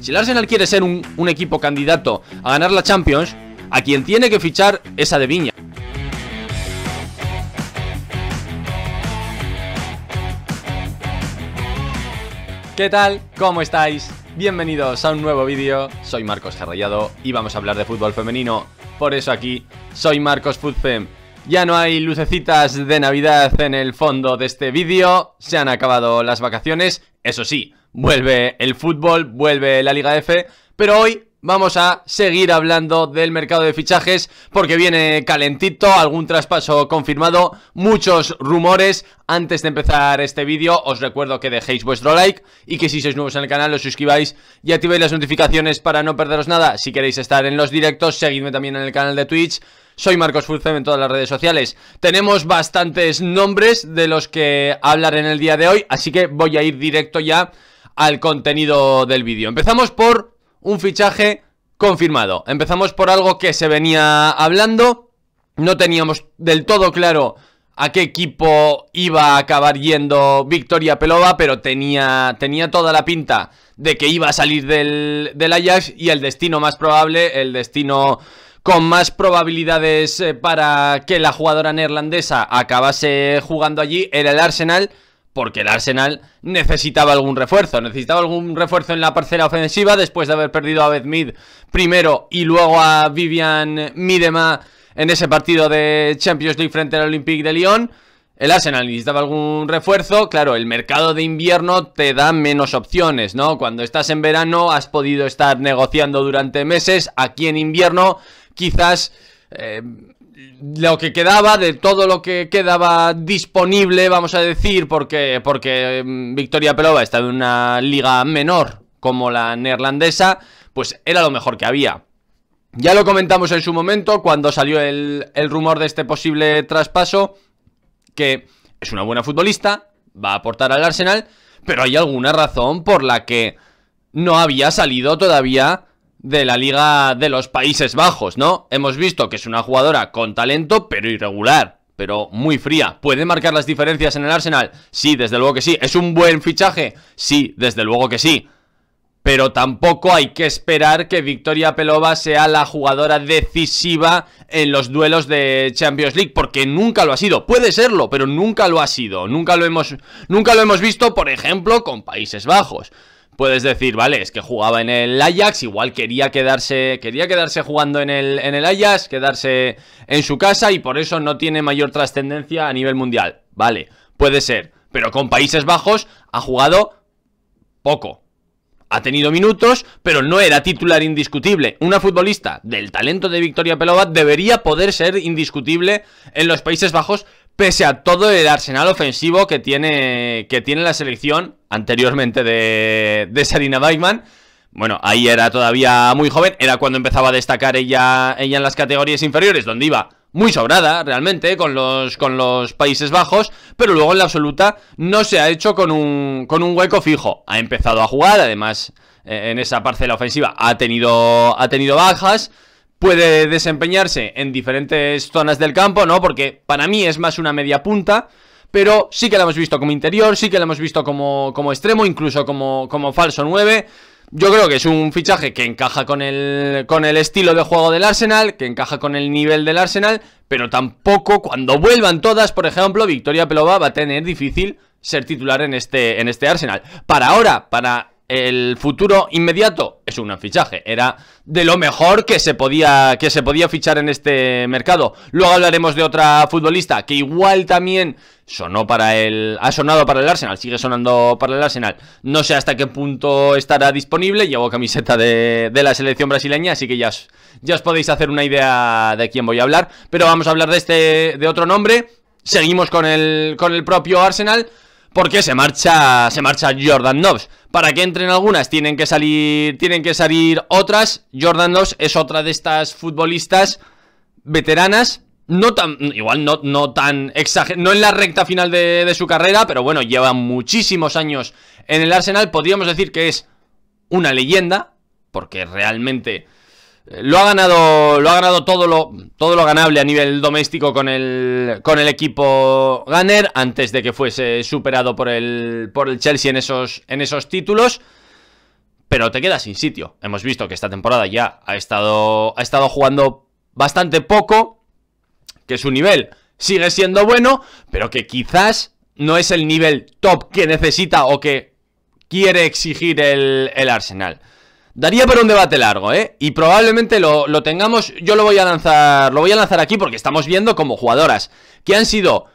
Si el Arsenal quiere ser un, equipo candidato a ganar la Champions, a quien tiene que fichar es a De Viña. ¿Qué tal? ¿Cómo estáis? Bienvenidos a un nuevo vídeo, soy Marcos Carrallado y vamos a hablar de fútbol femenino, por eso aquí soy Marcos Futfem. Ya no hay lucecitas de Navidad en el fondo de este vídeo, se han acabado las vacaciones, eso sí, vuelve el fútbol, vuelve la Liga F, pero hoy vamos a seguir hablando del mercado de fichajes porque viene calentito, algún traspaso confirmado, muchos rumores. Antes de empezar este vídeo os recuerdo que dejéis vuestro like y que si sois nuevos en el canal los suscribáis y activéis las notificaciones para no perderos nada. Si queréis estar en los directos, seguidme también en el canal de Twitch. Soy Marcos Fulcem en todas las redes sociales. Tenemos bastantes nombres de los que hablar en el día de hoy, así que voy a ir directo ya al contenido del vídeo. Empezamos por un fichaje confirmado. Empezamos por algo que se venía hablando. No teníamos del todo claro a qué equipo iba a acabar yendo Victoria Pelova, pero tenía, tenía toda la pinta de que iba a salir del, del Ajax y el destino más probable, el destino con más probabilidades eh, para que la jugadora neerlandesa acabase jugando allí era el Arsenal porque el Arsenal necesitaba algún refuerzo, necesitaba algún refuerzo en la parcela ofensiva después de haber perdido a Beth primero y luego a Vivian Midema en ese partido de Champions League frente al Olympique de Lyon. El Arsenal necesitaba algún refuerzo, claro, el mercado de invierno te da menos opciones, ¿no? Cuando estás en verano has podido estar negociando durante meses, aquí en invierno quizás eh, lo que quedaba, de todo lo que quedaba disponible, vamos a decir, porque, porque mm, Victoria Pelova está en una liga menor como la neerlandesa, pues era lo mejor que había. Ya lo comentamos en su momento, cuando salió el, el rumor de este posible traspaso, que es una buena futbolista, va a aportar al Arsenal, pero hay alguna razón por la que no había salido todavía de la Liga de los Países Bajos, ¿no? Hemos visto que es una jugadora con talento, pero irregular, pero muy fría. ¿Puede marcar las diferencias en el Arsenal? Sí, desde luego que sí. ¿Es un buen fichaje? Sí, desde luego que sí. Pero tampoco hay que esperar que Victoria Pelova sea la jugadora decisiva en los duelos de Champions League, porque nunca lo ha sido. Puede serlo, pero nunca lo ha sido. Nunca lo hemos, nunca lo hemos visto, por ejemplo, con Países Bajos puedes decir, vale, es que jugaba en el Ajax, igual quería quedarse, quería quedarse jugando en el, en el Ajax, quedarse en su casa y por eso no tiene mayor trascendencia a nivel mundial. Vale, puede ser. Pero con Países Bajos ha jugado poco. Ha tenido minutos, pero no era titular indiscutible. Una futbolista del talento de Victoria Pelova debería poder ser indiscutible en los Países Bajos pese a todo el arsenal ofensivo que tiene, que tiene la selección anteriormente de, de Sarina Bueno, ahí era todavía muy joven, era cuando empezaba a destacar ella, ella en las categorías inferiores, donde iba muy sobrada realmente con los, con los Países Bajos, pero luego en la absoluta no se ha hecho con un, con un hueco fijo. Ha empezado a jugar, además eh, en esa parcela ofensiva ha tenido, ha tenido bajas puede desempeñarse en diferentes zonas del campo, ¿no? Porque para mí es más una media punta, pero sí que la hemos visto como interior, sí que la hemos visto como, como extremo, incluso como, como falso 9. Yo creo que es un fichaje que encaja con el, con el estilo de juego del Arsenal, que encaja con el nivel del Arsenal, pero tampoco cuando vuelvan todas, por ejemplo, Victoria Pelova va a tener difícil ser titular en este, en este Arsenal. Para ahora, para el futuro inmediato, es un fichaje, era de lo mejor que se podía que se podía fichar en este mercado. Luego hablaremos de otra futbolista que igual también sonó para el ha sonado para el Arsenal, sigue sonando para el Arsenal. No sé hasta qué punto estará disponible, llevo camiseta de, la selección brasileña, así que ya os, ya os podéis hacer una idea de quién voy a hablar, pero vamos a hablar de este de otro nombre. Seguimos con el con el propio Arsenal porque se marcha, se marcha Jordan Knobs. Para que entren algunas tienen que salir, tienen que salir otras. Jordan Knobs es otra de estas futbolistas veteranas, no tan, igual no, no tan exagerado, no en la recta final de, de, su carrera, pero bueno, lleva muchísimos años en el Arsenal, podríamos decir que es una leyenda, porque realmente lo ha ganado, lo todo lo, todo lo ganable a nivel doméstico con el, equipo Gunner antes de que fuese superado por el, por el Chelsea en esos, en esos títulos. Pero te queda sin sitio. Hemos visto que esta temporada ya ha estado, ha estado jugando bastante poco, que su nivel sigue siendo bueno, pero que quizás no es el nivel top que necesita o que quiere exigir el, el Arsenal. Daría para un debate largo, ¿eh? Y probablemente lo, tengamos, yo lo voy a lanzar, lo voy a lanzar aquí porque estamos viendo como jugadoras que han sido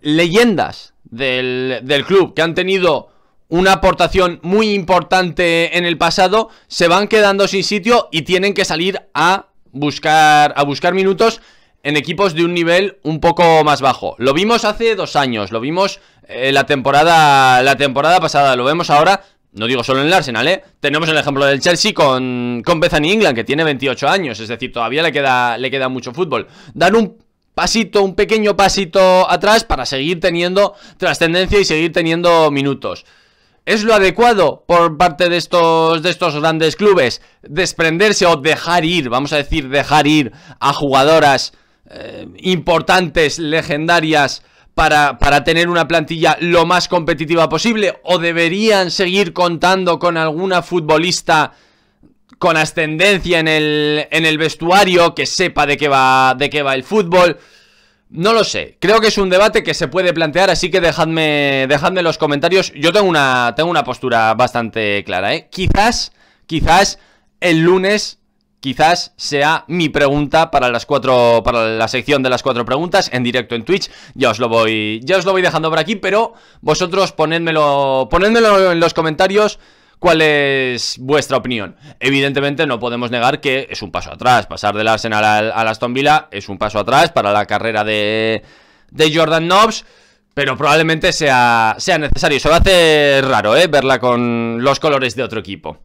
leyendas del, club, que han tenido una aportación muy importante en el pasado, se van quedando sin sitio y tienen que salir a buscar, a buscar minutos en equipos de un nivel un poco más bajo. Lo vimos hace dos años, lo vimos eh, la, temporada, la temporada pasada, lo vemos ahora no digo solo en el Arsenal, ¿eh? Tenemos el ejemplo del Chelsea con, con Bethany England, que tiene 28 años, es decir, todavía le queda, le queda mucho fútbol. Dar un pasito, un pequeño pasito atrás para seguir teniendo trascendencia y seguir teniendo minutos. ¿Es lo adecuado por parte de estos, de estos grandes clubes desprenderse o dejar ir, vamos a decir, dejar ir a jugadoras eh, importantes, legendarias, para, tener una plantilla lo más competitiva posible? ¿O deberían seguir contando con alguna futbolista con ascendencia en el, vestuario que sepa de qué, va, de qué va el fútbol? No lo sé, creo que es un debate que se puede plantear, así que dejadme, dejadme en los comentarios. Yo tengo una, tengo una postura bastante clara, ¿eh? Quizás, quizás el lunes quizás sea mi pregunta para las cuatro para la sección de las cuatro preguntas en directo en Twitch. Ya os lo voy ya os lo voy dejando por aquí, pero vosotros ponedmelo ponedmelo en los comentarios cuál es vuestra opinión. Evidentemente no podemos negar que es un paso atrás pasar del Arsenal a la Aston Villa es un paso atrás para la carrera de de Jordan Knobs. Pero probablemente sea, sea necesario. Se va a hacer raro, ¿eh? Verla con los colores de otro equipo.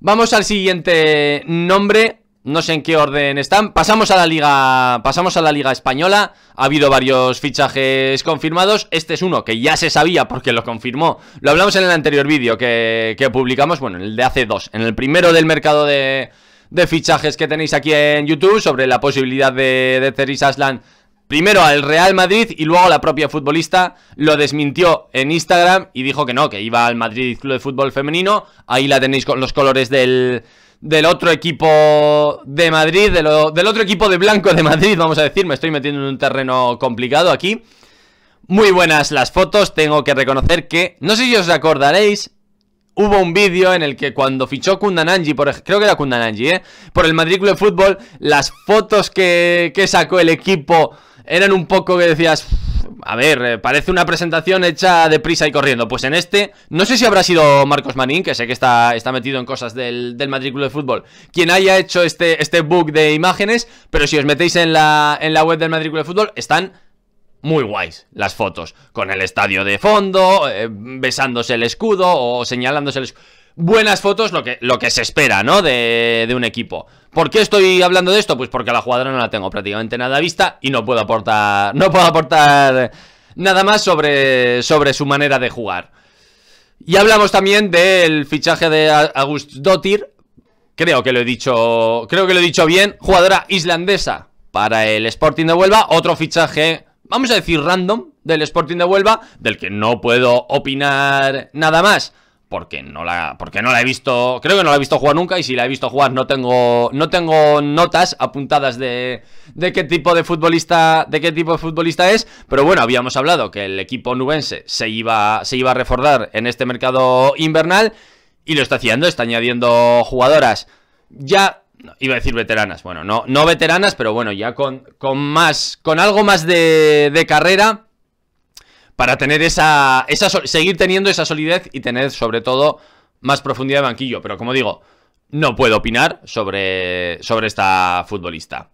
Vamos al siguiente nombre no sé en qué orden están. Pasamos a la liga, pasamos a la liga española. Ha habido varios fichajes confirmados. Este es uno que ya se sabía porque lo confirmó. Lo hablamos en el anterior vídeo que, publicamos, bueno, el de hace dos, en el primero del mercado de, fichajes que tenéis aquí en YouTube sobre la posibilidad de, de Aslan primero al Real Madrid y luego la propia futbolista lo desmintió en Instagram y dijo que no, que iba al Madrid Club de Fútbol Femenino. Ahí la tenéis con los colores del, otro equipo de Madrid, del otro equipo de blanco de Madrid, vamos a decir. Me estoy metiendo en un terreno complicado aquí. Muy buenas las fotos, tengo que reconocer que, no sé si os acordaréis, hubo un vídeo en el que cuando fichó Kundananji, por, creo que era Kundananji, ¿eh? por el Madrid Club de Fútbol, las fotos que, que sacó el equipo eran un poco que decías, a ver, eh, parece una presentación hecha deprisa y corriendo. Pues en este, no sé si habrá sido Marcos Manín, que sé que está, está metido en cosas del, del matrículo de fútbol, quien haya hecho este, este book de imágenes, pero si os metéis en la, en la web del matrícula de fútbol, están muy guays las fotos, con el estadio de fondo, eh, besándose el escudo o señalándose el escudo buenas fotos, lo que, lo que se espera, ¿no? De, de un equipo. ¿Por qué estoy hablando de esto? Pues porque a la jugadora no la tengo prácticamente nada vista y no puedo aportar, no puedo aportar nada más sobre, sobre su manera de jugar. Y hablamos también del fichaje de August Dottir, creo que lo he dicho, creo que lo he dicho bien, jugadora islandesa para el Sporting de Huelva, otro fichaje, vamos a decir random del Sporting de Huelva, del que no puedo opinar nada más porque no la porque no la he visto, creo que no la he visto jugar nunca y si la he visto jugar no tengo no tengo notas apuntadas de, qué tipo de futbolista de qué tipo de futbolista es, pero bueno, habíamos hablado que el equipo nubense se iba se iba a reforzar en este mercado invernal y lo está haciendo, está añadiendo jugadoras ya iba a decir veteranas, bueno, no no veteranas, pero bueno, ya con con más con algo más de de carrera para tener esa, seguir teniendo esa solidez y tener sobre todo más profundidad de banquillo. Pero como digo, no puedo opinar sobre, sobre esta futbolista.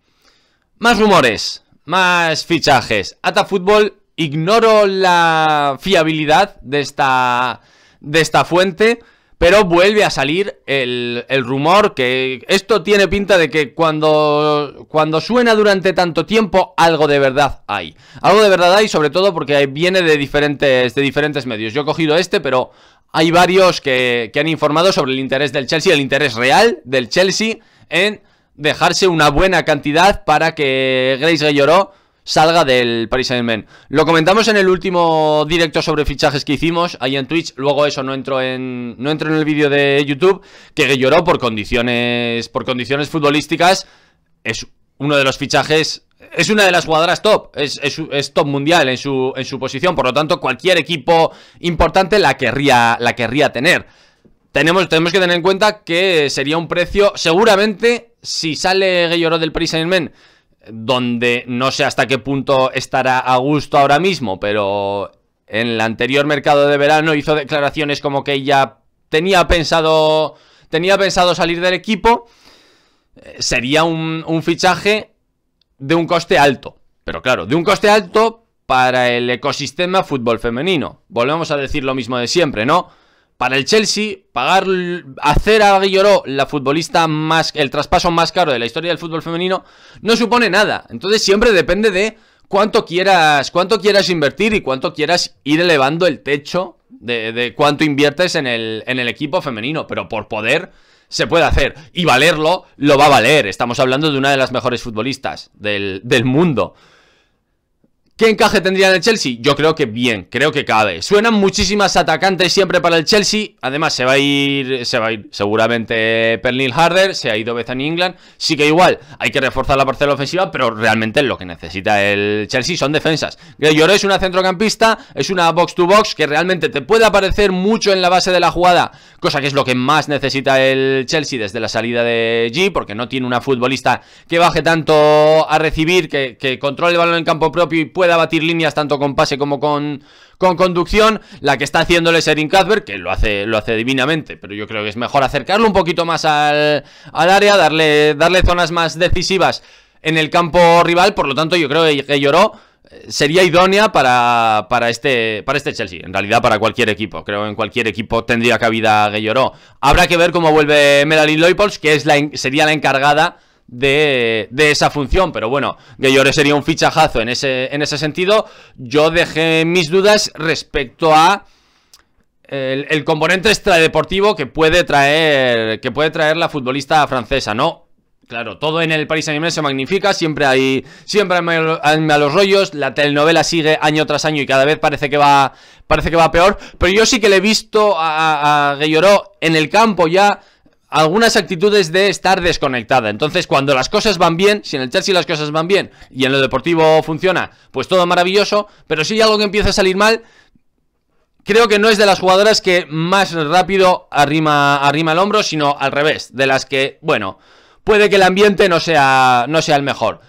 Más rumores, más fichajes. Ata Fútbol, ignoro la fiabilidad de esta, de esta fuente. Pero vuelve a salir el, rumor que esto tiene pinta de que cuando, cuando suena durante tanto tiempo algo de verdad hay. Algo de verdad hay sobre todo porque viene de diferentes, de diferentes medios. Yo he cogido este, pero hay varios que, que han informado sobre el interés del Chelsea, el interés real del Chelsea en dejarse una buena cantidad para que Grace lloró salga del Paris Saint-Germain. Lo comentamos en el último directo sobre fichajes que hicimos ahí en Twitch, luego eso no entró en no en el vídeo de YouTube que lloró por condiciones por condiciones futbolísticas es uno de los fichajes es una de las jugadoras top, es, top mundial en su, en su posición, por lo tanto cualquier equipo importante la querría, la querría tener. Tenemos, tenemos, que tener en cuenta que sería un precio, seguramente, si sale lloró del Paris Saint-Germain, donde no sé hasta qué punto estará a gusto ahora mismo, pero en el anterior mercado de verano hizo declaraciones como que ella tenía pensado, tenía pensado salir del equipo. Eh, sería un fichaje de un coste alto, pero claro, de un coste alto para el ecosistema fútbol femenino. Volvemos a decir lo mismo de siempre, ¿no? Para el Chelsea, pagar, hacer a Guilloró la futbolista más, el traspaso más caro de la historia del fútbol femenino, no supone nada. Entonces siempre depende de cuánto quieras, cuánto quieras invertir y cuánto quieras ir elevando el techo de, cuánto inviertes en el, equipo femenino. Pero por poder, se puede hacer. Y valerlo, lo va a valer. Estamos hablando de una de las mejores futbolistas del mundo. ¿Qué encaje tendría en el Chelsea? Yo creo que bien, creo que cabe. Suenan muchísimas atacantes siempre para el Chelsea. Además, se va a ir, se va a ir seguramente Pernil Harder, se ha ido Bethany England. Sí que igual, hay que reforzar la parcela ofensiva, pero realmente lo que necesita el Chelsea son defensas. Greyor es una centrocampista, es una box-to-box que realmente te puede aparecer mucho en la base de la jugada, cosa que es lo que más necesita el Chelsea desde la salida de G, porque no tiene una futbolista que baje tanto a recibir, que, que controle el balón en campo propio y pueda pueda batir líneas tanto con pase como con, con conducción. La que está haciéndole serin Erin que lo hace, lo hace divinamente, pero yo creo que es mejor acercarlo un poquito más al, área, darle, darle zonas más decisivas en el campo rival. Por lo tanto, yo creo que lloró eh, sería idónea para, para, este, para este Chelsea, en realidad para cualquier equipo, creo que en cualquier equipo tendría cabida lloró Habrá que ver cómo vuelve Melanie Loipols, que es la, sería la encargada de, de, esa función. Pero bueno, Gayore sería un fichajazo en ese, en ese sentido. Yo dejé mis dudas respecto a... El, componente extradeportivo que puede traer que puede traer la futbolista francesa, ¿no? Claro, todo en el Paris Saint-Germain se magnifica, siempre hay siempre hay malos rollos, la telenovela sigue año tras año y cada vez parece que va parece que va peor, pero yo sí que le he visto a, a, en el campo ya algunas actitudes de estar desconectada. Entonces, cuando las cosas van bien, si en el Chelsea las cosas van bien y en lo deportivo funciona, pues todo maravilloso, pero si hay algo que empieza a salir mal, creo que no es de las jugadoras que más rápido arrima, arrima el hombro, sino al revés, de las que, bueno, puede que el ambiente no sea, no sea el mejor.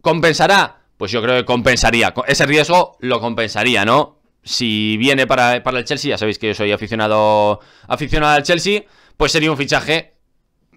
¿Compensará? Pues yo creo que compensaría. Ese riesgo lo compensaría, ¿no? Si viene para, para el Chelsea, ya sabéis que yo soy aficionado, aficionado al Chelsea pues sería un fichaje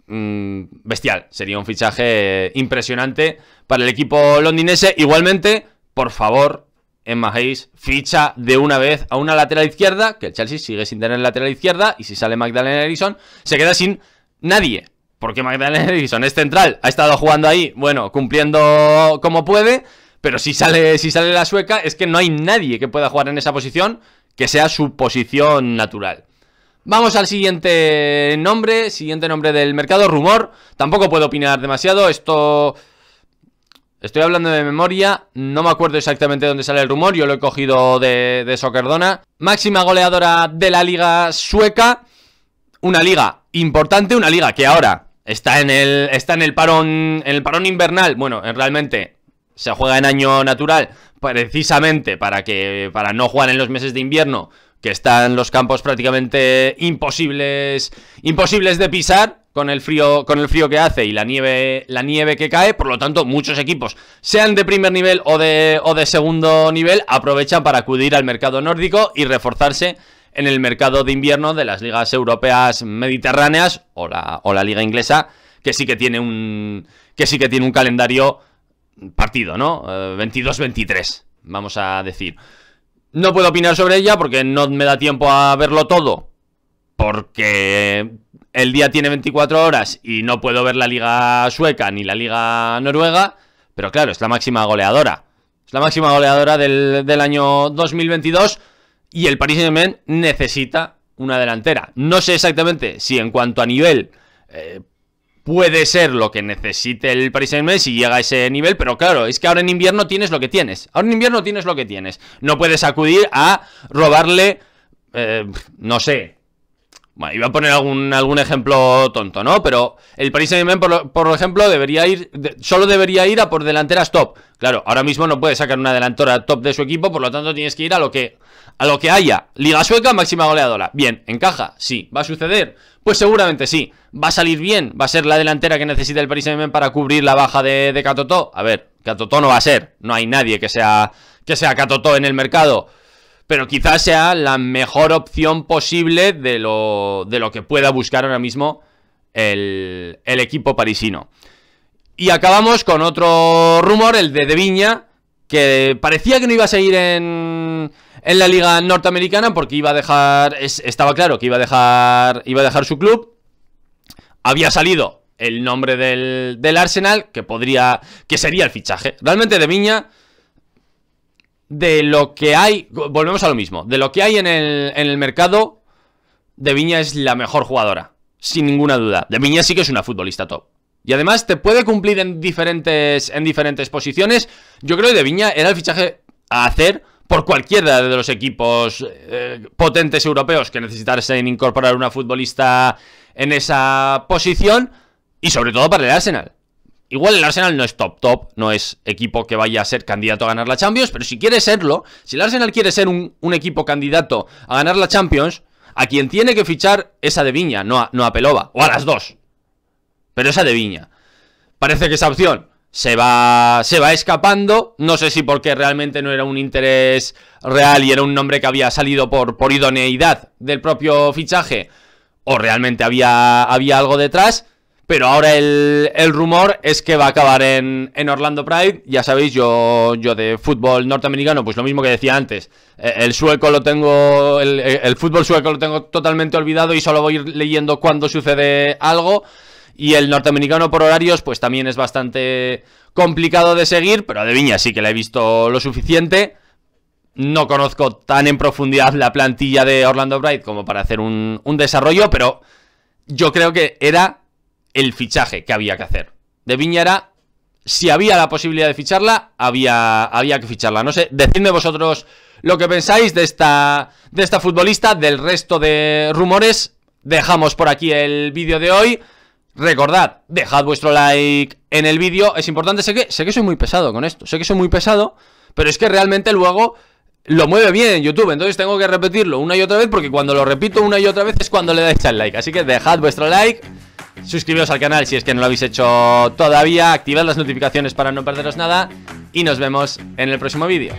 mm, bestial, sería un fichaje impresionante para el equipo londinense. Igualmente, por favor, en Hayes ficha de una vez a una lateral izquierda, que el Chelsea sigue sin tener lateral izquierda, y si sale Magdalena Ellison, se queda sin nadie. Porque Magdalena Ellison es central, ha estado jugando ahí, bueno, cumpliendo como puede, pero si sale, si sale la sueca es que no hay nadie que pueda jugar en esa posición que sea su posición natural. Vamos al siguiente nombre, siguiente nombre del mercado, Rumor. Tampoco puedo opinar demasiado, esto... Estoy hablando de memoria, no me acuerdo exactamente dónde sale el rumor, yo lo he cogido de, de Socerdona. Máxima goleadora de la liga sueca, una liga importante, una liga que ahora está en el, está en el, parón, en el parón invernal. Bueno, realmente se juega en año natural precisamente para, que, para no jugar en los meses de invierno, que están los campos prácticamente imposibles, imposibles de pisar con el frío, con el frío que hace y la nieve, la nieve que cae, por lo tanto muchos equipos, sean de primer nivel o de, o de segundo nivel, aprovechan para acudir al mercado nórdico y reforzarse en el mercado de invierno de las ligas europeas mediterráneas o la, o la liga inglesa, que sí que tiene un, que sí que tiene un calendario partido, ¿no? 22-23, eh, vamos a decir. No puedo opinar sobre ella porque no me da tiempo a verlo todo. Porque el día tiene 24 horas y no puedo ver la liga sueca ni la liga noruega. Pero claro, es la máxima goleadora. Es la máxima goleadora del, año 2022 y el Paris Saint-Germain necesita una delantera. No sé exactamente si en cuanto a nivel eh, puede ser lo que necesite el Paris Saint-Germain si llega a ese nivel, pero claro, es que ahora en invierno tienes lo que tienes. Ahora en invierno tienes lo que tienes. No puedes acudir a robarle, eh, no sé. Bueno, iba a poner algún, algún ejemplo tonto, ¿no? Pero el Paris Saint-Germain, por, ejemplo, debería ir, solo debería ir a por delanteras top. Claro, ahora mismo no puede sacar una delantera top de su equipo, por lo tanto tienes que ir a lo que a lo que haya. Liga sueca, máxima goleadora. Bien, ¿encaja? Sí. ¿Va a suceder? Pues seguramente sí. ¿Va a salir bien? ¿Va a ser la delantera que necesita el Paris saint para cubrir la baja de, Catotó? A ver, Catotó no va a ser. No hay nadie que sea, que sea Catotó en el mercado. Pero quizás sea la mejor opción posible de lo, de lo que pueda buscar ahora mismo el, el equipo parisino. Y acabamos con otro rumor, el de De Viña, que parecía que no iba a seguir en, la liga norteamericana porque iba a dejar, estaba claro que iba a dejar, iba a dejar su club. Había salido el nombre del, Arsenal, que podría, que sería el fichaje. Realmente de Viña, de lo que hay, volvemos a lo mismo, de lo que hay en el, en el mercado, de Viña es la mejor jugadora, sin ninguna duda. De Viña sí que es una futbolista top. Y además te puede cumplir en diferentes, en diferentes posiciones. Yo creo que De Viña era el fichaje a hacer por cualquiera de los equipos eh, potentes europeos que en incorporar una futbolista en esa posición y sobre todo para el Arsenal. Igual el Arsenal no es top top, no es equipo que vaya a ser candidato a ganar la Champions, pero si quiere serlo, si el Arsenal quiere ser un, equipo candidato a ganar la Champions, a quien tiene que fichar es a De Viña, no a, no a Pelova, o a las dos, pero esa de Viña. Parece que esa opción se va, se va escapando, no sé si porque realmente no era un interés real y era un nombre que había salido por, por idoneidad del propio fichaje, o realmente había, había algo detrás, pero ahora el, rumor es que va a acabar en, Orlando Pride. Ya sabéis, yo, yo de fútbol norteamericano, pues lo mismo que decía antes. Eh, el, sueco lo tengo, el, el, fútbol sueco lo tengo totalmente olvidado y solo voy leyendo cuando sucede algo y el norteamericano por horarios pues también es bastante complicado de seguir, pero a De Viña sí que la he visto lo suficiente. No conozco tan en profundidad la plantilla de Orlando Bright como para hacer un, un desarrollo, pero yo creo que era el fichaje que había que hacer. De Viña era si había la posibilidad de ficharla, había, había que ficharla. No sé, decidme vosotros lo que pensáis de esta, de esta futbolista, del resto de rumores. Dejamos por aquí el vídeo de hoy. Recordad, dejad vuestro like en el vídeo. Es importante, sé que, sé que soy muy pesado con esto. Sé que soy muy pesado, pero es que realmente luego lo mueve bien en YouTube. Entonces tengo que repetirlo una y otra vez porque cuando lo repito una y otra vez es cuando le dais al like. Así que dejad vuestro like. Suscribiros al canal si es que no lo habéis hecho todavía. Activad las notificaciones para no perderos nada. Y nos vemos en el próximo vídeo.